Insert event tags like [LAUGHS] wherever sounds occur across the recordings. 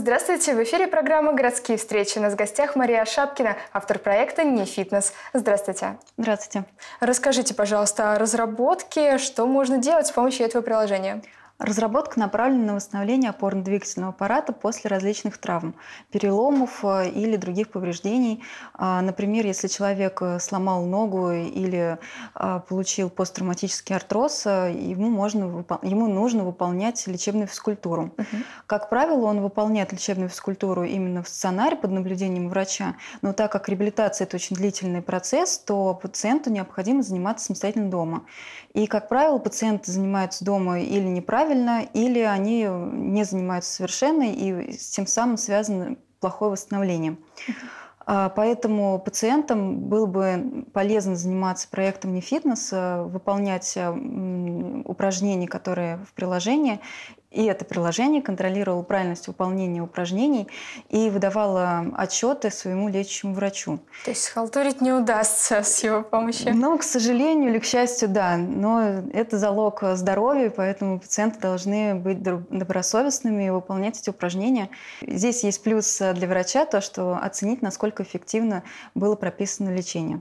Здравствуйте! В эфире программа «Городские встречи». У нас в гостях Мария Шапкина, автор проекта «Не фитнес». Здравствуйте! Здравствуйте! Расскажите, пожалуйста, о разработке. Что можно делать с помощью этого приложения? Разработка направлена на восстановление опорно-двигательного аппарата после различных травм, переломов э, или других повреждений. А, например, если человек э, сломал ногу или а, получил посттравматический артроз, э, ему, можно, ему нужно выполнять лечебную физкультуру. Угу. Как правило, он выполняет лечебную физкультуру именно в стационаре под наблюдением врача, но так как реабилитация – это очень длительный процесс, то пациенту необходимо заниматься самостоятельно дома. И, как правило, пациенты занимаются дома или неправильно, неправильно, или они не занимаются совершенно, и с тем самым связано плохое восстановление. А, поэтому пациентам было бы полезно заниматься проектом не фитнес, выполнять упражнения, которые в приложении, и это приложение контролировало правильность выполнения упражнений и выдавало отчеты своему лечащему врачу. То есть халтурить не удастся с его помощью? Ну, к сожалению или к счастью, да. Но это залог здоровья, поэтому пациенты должны быть добросовестными и выполнять эти упражнения. Здесь есть плюс э, для врача то, что оценить, насколько эффективно было прописано лечение.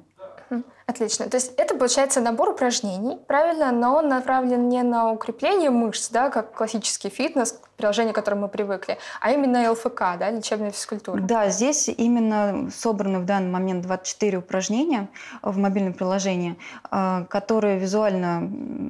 Отлично. То есть это, получается, набор упражнений, правильно, но он направлен не на укрепление мышц, да, как классический фитнес, приложение, к которому мы привыкли, а именно ЛФК, да, лечебная физкультура. Да, здесь именно собраны в данный момент 24 упражнения в мобильном приложении, э, которые визуально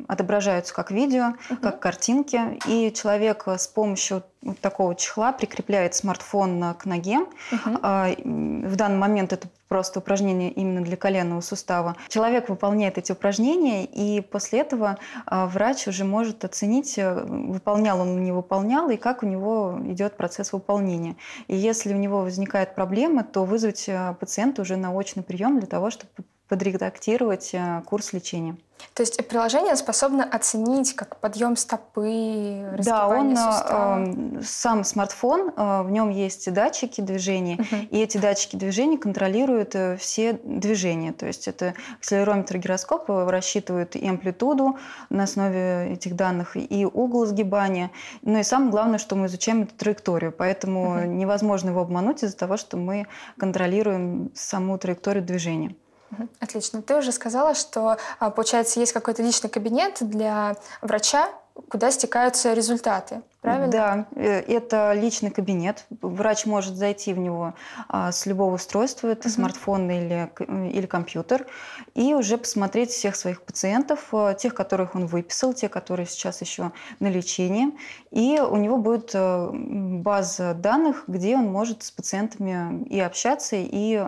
отображаются как видео, угу. как картинки. И человек с помощью вот такого чехла прикрепляет смартфон э, к ноге. Угу. В данный момент это просто упражнение именно для коленного сустава. Человек выполняет эти упражнения, и после этого а, врач уже может оценить, э, выполнял он, не выполнял, и как у него идет процесс выполнения. И если у него возникает проблема, то вызвать э, пациента уже на очный прием для того, чтобы подредактировать э, курс лечения. То есть приложение способно оценить как подъем стопы, Да, он э, э, сам смартфон, э, в нем есть датчики движения Uh-huh. и эти датчики движения контролируют э, все движения. То есть это акселерометр гироскоп э, рассчитывают и амплитуду на основе этих данных, и угол сгибания. Ну и самое главное, что мы изучаем эту траекторию, поэтому Uh-huh. невозможно его обмануть из-за того, что мы контролируем саму траекторию движения. Отлично. Ты уже сказала, что, а, получается, есть какой-то личный кабинет для врача, куда стекаются результаты правильно? Да, э, это личный кабинет. Врач может зайти в него а, с любого устройства, это угу. смартфон или, или компьютер, и уже посмотреть всех своих пациентов, э, тех, которых он выписал, те, которые сейчас еще на лечении. И у него будет э, база данных, где он может с пациентами и общаться, и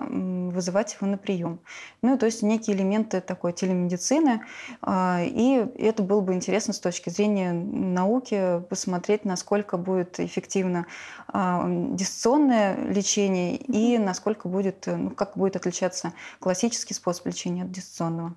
вызывать его на прием. Ну, то есть некие элементы такой телемедицины. А, и это было бы интересно с точки зрения науки посмотреть, посмотреть, насколько будет эффективно а, дистанционное лечение и насколько будет, э, ну, как будет отличаться классический способ лечения от дистанционного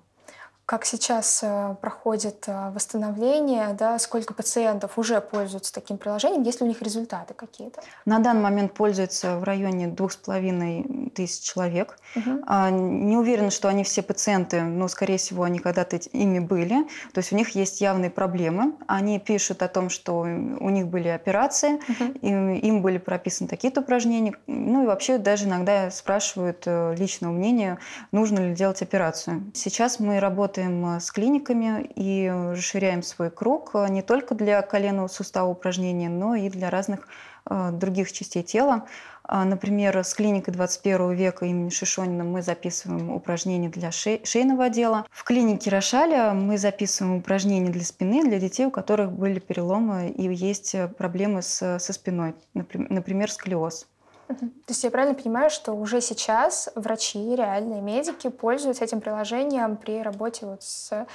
как сейчас э, проходит э, восстановление, да, сколько пациентов уже пользуются таким приложением, есть ли у них результаты какие-то? На данный момент пользуется в районе двух с половиной тысяч человек. Угу. Не уверена, что они все пациенты, но, скорее всего, они когда-то ими были. То есть у них есть явные проблемы. Они пишут о том, что у них были операции, угу. им, им были прописаны такие-то упражнения. Ну и вообще даже иногда спрашивают э, личного мнения, нужно ли делать операцию. Сейчас мы работаем работаем э, с клиниками и расширяем свой круг э, не только для коленного сустава упражнения, но и для разных э, других частей тела. А, например, с клиникой 21 века имени Шишонина мы записываем упражнения для шейного отдела. В клинике Рошаля мы записываем упражнения для спины для детей, у которых были переломы и есть проблемы со спиной, например, сколиоз. То есть я правильно понимаю, что уже сейчас врачи, реальные медики пользуются этим приложением при работе вот с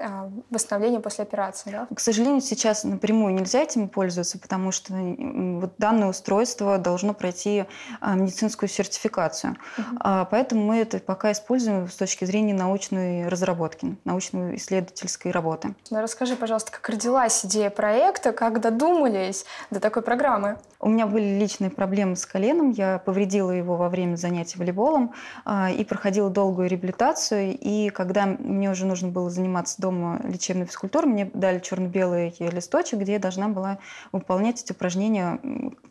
а, восстановления после операции. Да? К сожалению, сейчас напрямую нельзя этим пользоваться, потому что вот данное устройство должно пройти а, медицинскую сертификацию. Угу. Поэтому мы это пока используем с точки зрения научной разработки, научно-исследовательской работы. Ну, расскажи, пожалуйста, как родилась идея проекта, как додумались до такой программы? У меня были личные проблемы с коленом. Я повредила его во время занятий волейболом и проходила долгую реабилитацию. И когда мне уже нужно было заниматься дома лечебной физкультуры, мне дали черно-белый листочек, где я должна была выполнять эти упражнения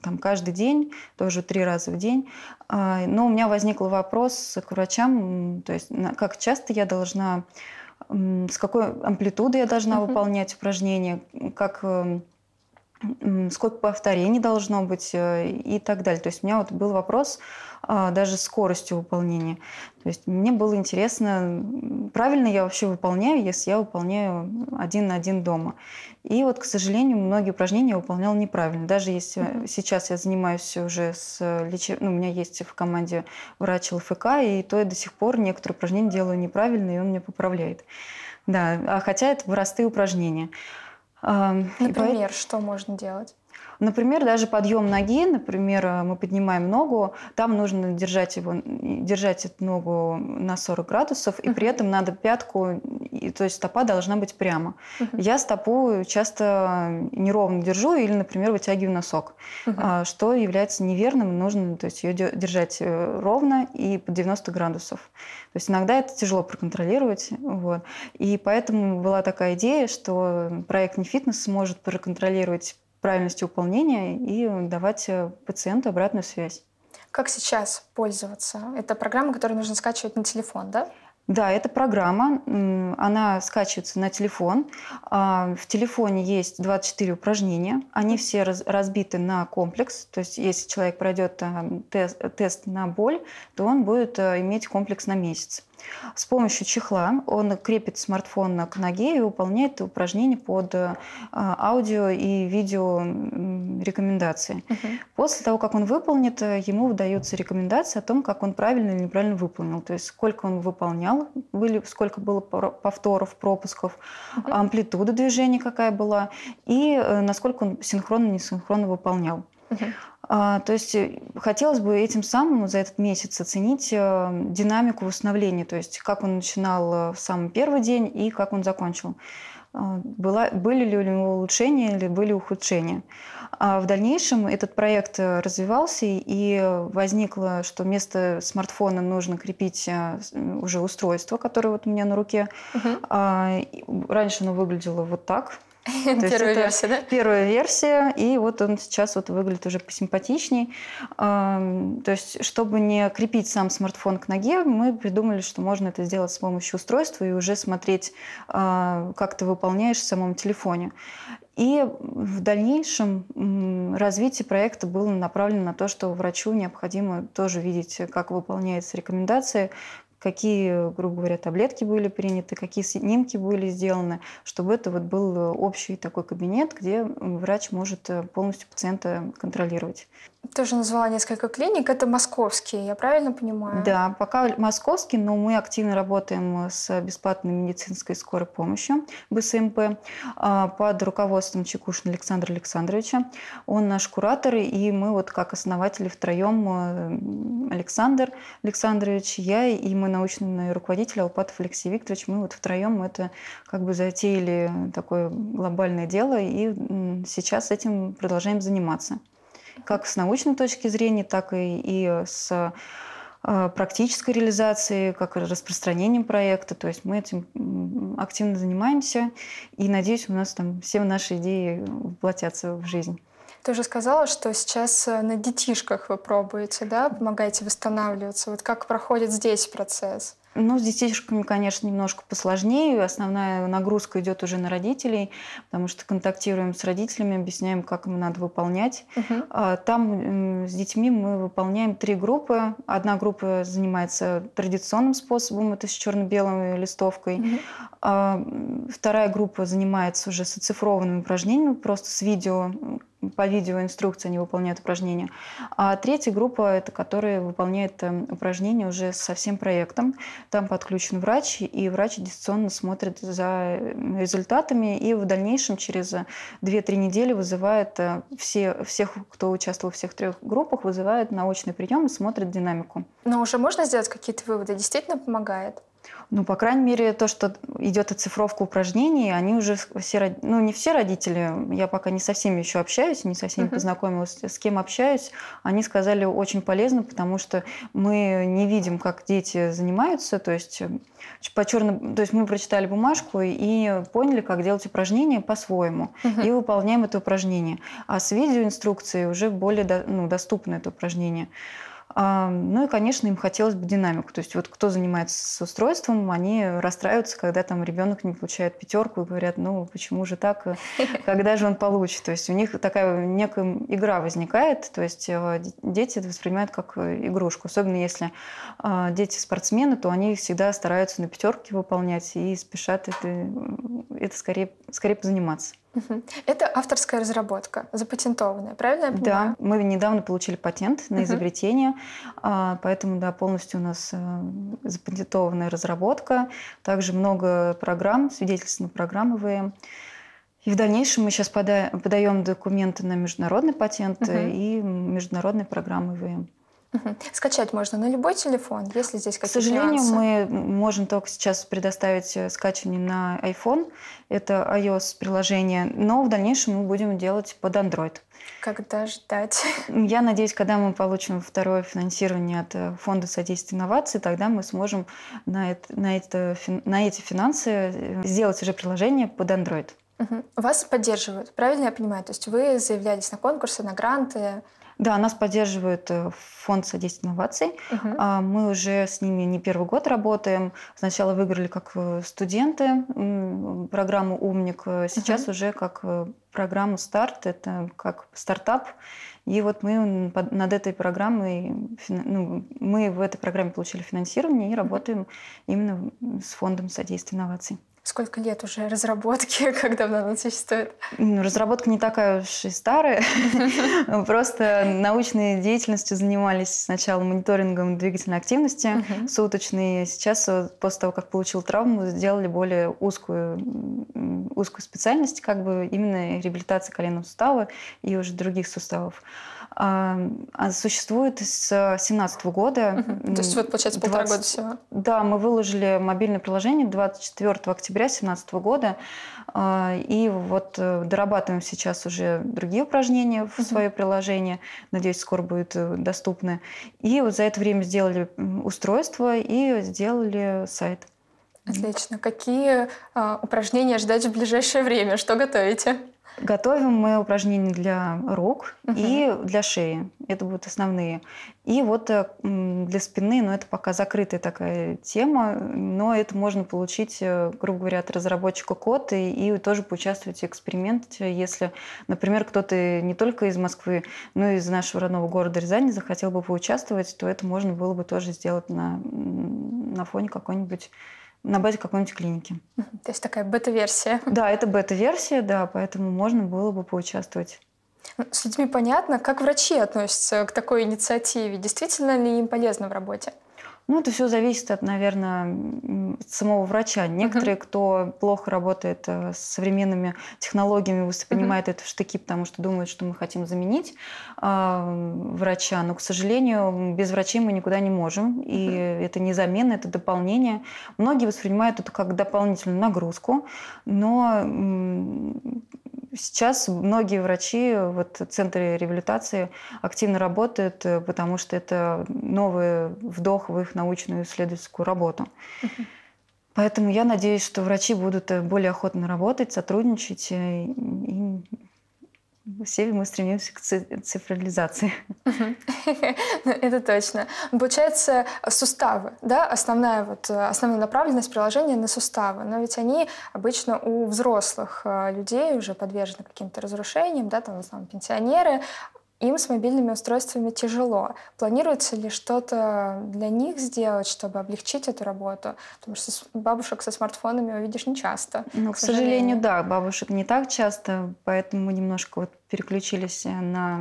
там, каждый день, тоже три раза в день. А, но у меня возник вопрос к врачам, то есть как часто я должна, с какой амплитудой я должна uh-huh. выполнять упражнения, как эм, сколько повторений должно быть э, и так далее. То есть у меня вот был вопрос а, даже скоростью выполнения. То есть мне было интересно, правильно я вообще выполняю, если я выполняю один на один дома. И вот, к сожалению, многие упражнения я выполняла неправильно. Даже если mm-hmm. сейчас я занимаюсь уже с лечением, ну, у меня есть в команде врач ЛФК, и то я до сих пор некоторые упражнения делаю неправильно, и он меня поправляет. Да, а хотя это простые упражнения. Например, и поэтому... что можно делать? Например, даже подъем ноги, например, э, мы поднимаем ногу, там нужно держать, его, держать эту ногу на 40 градусов, и uh-huh. при этом надо пятку, то есть стопа должна быть прямо. Uh-huh. Я стопу часто неровно держу или, например, вытягиваю носок, uh-huh. что является неверным, нужно то есть, ее держать э, ровно и под 90 градусов. То есть иногда это тяжело проконтролировать. Вот. И поэтому была такая идея, что проект «Не фитнес» сможет проконтролировать правильности выполнения и давать э, пациенту обратную связь. Как сейчас пользоваться? Это программа, которую нужно скачивать на телефон, да? Да, это программа, она скачивается на телефон. А, в телефоне есть 24 упражнения, они все разбиты на комплекс, то есть если человек пройдет э, тест, э, тест на боль, то он будет иметь комплекс на месяц. С помощью чехла он крепит смартфон к ноге и выполняет упражнения под э, аудио и видео рекомендации. Угу. После того, как он выполнит, э, ему выдаются рекомендации о том, как он правильно или неправильно выполнил. То есть сколько он выполнял, были, сколько было повторов, пропусков, угу. амплитуда движения какая была и э, насколько он синхронно, несинхронно выполнял. А, то есть э, хотелось бы этим самым за этот месяц оценить эм, динамику восстановления, то есть как он начинал э, в самый первый день и как он закончил. А, была, были ли у него улучшения или были ухудшения. А в дальнейшем этот проект э, развивался, и возникло, что вместо смартфона нужно крепить уже устройство, которое вот у меня на руке. Угу. А, раньше оно выглядело вот так, [LAUGHS] Первая версия, да? Первая версия, и вот он сейчас вот выглядит уже посимпатичней. То есть, чтобы не крепить сам смартфон к ноге, мы придумали, что можно это сделать с помощью устройства и уже смотреть, а, как ты выполняешь в самом телефоне. И в дальнейшем развитие проекта было направлено на то, что врачу необходимо тоже видеть, как выполняются рекомендации, какие, грубо говоря, таблетки были приняты, какие снимки были сделаны, чтобы это вот был э, общий такой кабинет, где врач может э, полностью пациента контролировать. Тоже назвала несколько клиник, это московские, я правильно понимаю? Да, пока московские, но мы активно работаем с бесплатной медицинской скорой помощью БСМП а, под руководством Чекушина Александра Александровича. Он наш куратор, и мы вот как основатели втроем, э, Александр Александрович, я и мы мой научный руководитель Алпатов Алексей Викторович, мы вот втроем это как бы затеяли такое глобальное дело, и сейчас этим продолжаем заниматься. Как с научной точки зрения, так и, и с а, практической реализации, как и распространением проекта. То есть мы этим активно занимаемся, и надеюсь, у нас там все наши идеи воплотятся в жизнь. Ты уже сказала, что сейчас э, на детишках вы пробуете, да, помогаете восстанавливаться. Вот как проходит здесь процесс? Ну, с детишками, конечно, немножко посложнее. Основная нагрузка идет уже на родителей, потому что контактируем с родителями, объясняем, как им надо выполнять. Угу. Там с детьми мы выполняем три группы. Одна группа занимается традиционным способом, это с черно-белой листовкой. Угу. Вторая группа занимается уже с оцифрованными упражнениями, просто с видео по видеоинструкции они выполняют упражнения. А третья группа – это которые выполняют эм, упражнения уже со всем проектом. Там подключен врач, и врач дистанционно смотрит за эм, результатами, и в дальнейшем через 2-3 недели вызывает э, все, всех, кто участвовал в всех трех группах, вызывает на очный прием и смотрит динамику. Но ну, уже можно сделать какие-то выводы? Действительно помогает? Ну, по крайней мере, то, что идет оцифровка упражнений, они уже все, ну, не все родители, я пока не со всеми еще общаюсь, не со всеми uh-huh. познакомилась, с кем общаюсь, они сказали очень полезно, потому что мы не видим, как дети занимаются, то есть э, по черному, то есть мы прочитали бумажку и поняли, как делать упражнение по-своему uh-huh. и выполняем это упражнение, а с видеоинструкцией уже более ну, доступно это упражнение. А, ну и, конечно, им хотелось бы динамику. То есть вот кто занимается с устройством, они расстраиваются, когда там ребенок не получает пятерку и говорят, ну почему же так, э, [LAUGHS] когда же он получит. То есть у них такая некая игра возникает, то есть э, дети это воспринимают как э, игрушку. Особенно если а, дети спортсмены, то они всегда стараются на пятерке выполнять и спешат это, это скорее, скорее позаниматься. Это авторская разработка, запатентованная, правильно я понимаю? Да, мы недавно получили патент на изобретение, а, поэтому, да, полностью у нас э, запатентованная разработка. Также много программ, свидетельственные программы ВМ. И в дальнейшем мы сейчас подаем документы на международный патент э, и международные программы ВМ. Скачать можно на любой телефон, если здесь какие-то К сожалению, нюансы. мы можем только сейчас предоставить э, скачивание на iPhone. Это iOS-приложение. Но в дальнейшем мы будем делать под Android. Когда ждать? Я надеюсь, когда мы получим второе финансирование от э, Фонда содействия инновации, тогда мы сможем на, это, на, это, на эти финансы э, сделать уже приложение под Android. Угу. Вас поддерживают, правильно я понимаю? То есть вы заявлялись на конкурсы, на гранты? Да, нас поддерживает э, фонд содействия инноваций. Угу. А, мы уже с ними не первый год работаем. Сначала выиграли как э, студенты программу «Умник», э, сейчас угу. уже как программу «Старт», это как стартап. И вот мы над этой программой, ну, мы в этой программе получили финансирование и работаем именно с фондом содействия инноваций сколько лет уже разработки, [LAUGHS] как давно она существует? Ну, разработка не такая уж и старая. [LAUGHS] Просто научной деятельностью занимались сначала мониторингом двигательной активности суточной. Сейчас, после того, как получил травму, сделали более узкую, узкую специальность, как бы именно реабилитация коленного сустава и уже других суставов. А, а существует с 2017 года. То есть вот, получается, полтора года всего. Да, мы выложили мобильное приложение 24 октября сентября 2017 года. А, и вот э, дорабатываем сейчас уже другие упражнения в свое приложение. Надеюсь, скоро будет э, доступны. И вот за это время сделали устройство и сделали сайт. Отлично. Какие а, упражнения ждать в ближайшее время? Что готовите? Готовим мы упражнения для рук угу. и для шеи. Это будут основные. И вот э, для спины, но ну, это пока закрытая такая тема, но это можно получить, э, грубо говоря, от разработчика код и, и тоже поучаствовать в эксперименте, если, например, кто-то не только из Москвы, но и из нашего родного города Рязани захотел бы поучаствовать, то это можно было бы тоже сделать на, на фоне какой-нибудь на базе какой-нибудь клиники. Угу. То есть такая бета-версия. Да, это бета-версия, да, поэтому можно было бы поучаствовать. Ну, с людьми понятно, как врачи относятся к такой инициативе. Действительно ли им полезно в работе? Ну, это все зависит от, наверное, от самого врача. Некоторые, uh-huh. кто плохо работает э, с современными технологиями, воспринимают uh-huh. это в штыки, потому что думают, что мы хотим заменить э, врача. Но, к сожалению, без врачей мы никуда не можем. И uh-huh. это не замена, это дополнение. Многие воспринимают это как дополнительную нагрузку, но Сейчас многие врачи вот, в центре реабилитации активно работают, э, потому что это новый вдох в их научную исследовательскую работу. Поэтому я надеюсь, что врачи будут э, более охотно работать, сотрудничать э, и все мы стремимся к цифровизации. [LAUGHS] Ну, это точно. Получается, суставы, да, основная, вот, основная направленность приложения на суставы, но ведь они обычно у взрослых э, людей уже подвержены каким-то разрушениям, да, там в основном пенсионеры, им с мобильными устройствами тяжело. Планируется ли что-то для них сделать, чтобы облегчить эту работу? Потому что бабушек со смартфонами увидишь не часто. Ну, к, сожалению. сожалению, да, бабушек не так часто, поэтому мы немножко вот переключились э, на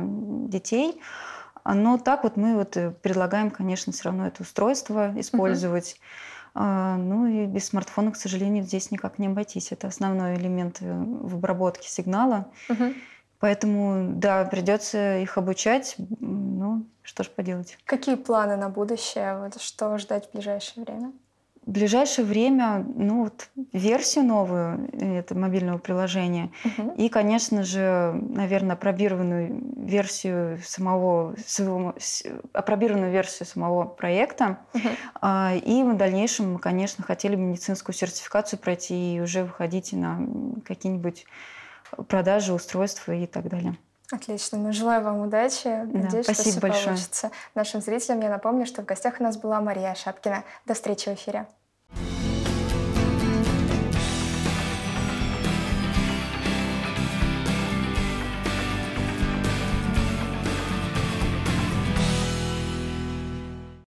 детей. Но так вот мы вот э, предлагаем, конечно, все равно это устройство использовать. Угу. Ну и без смартфона, к сожалению, здесь никак не обойтись. Это основной элемент э, в обработке сигнала. Угу. Поэтому, да, придется их обучать. Ну, что ж поделать. Какие планы на будущее? Вот что ждать в ближайшее время? В ближайшее время, ну, вот версию новую э, этого мобильного приложения. Угу. И, конечно же, наверное, опробированную версию самого, своего, опробированную версию самого проекта. Угу. И в дальнейшем мы, конечно, хотели бы медицинскую сертификацию пройти и уже выходить на какие-нибудь продажи устройств и так далее. Отлично. Ну, желаю вам удачи. Надеюсь, да, спасибо что все большое. получится. Нашим зрителям я напомню, что в гостях у нас была Мария Шапкина. До встречи в эфире.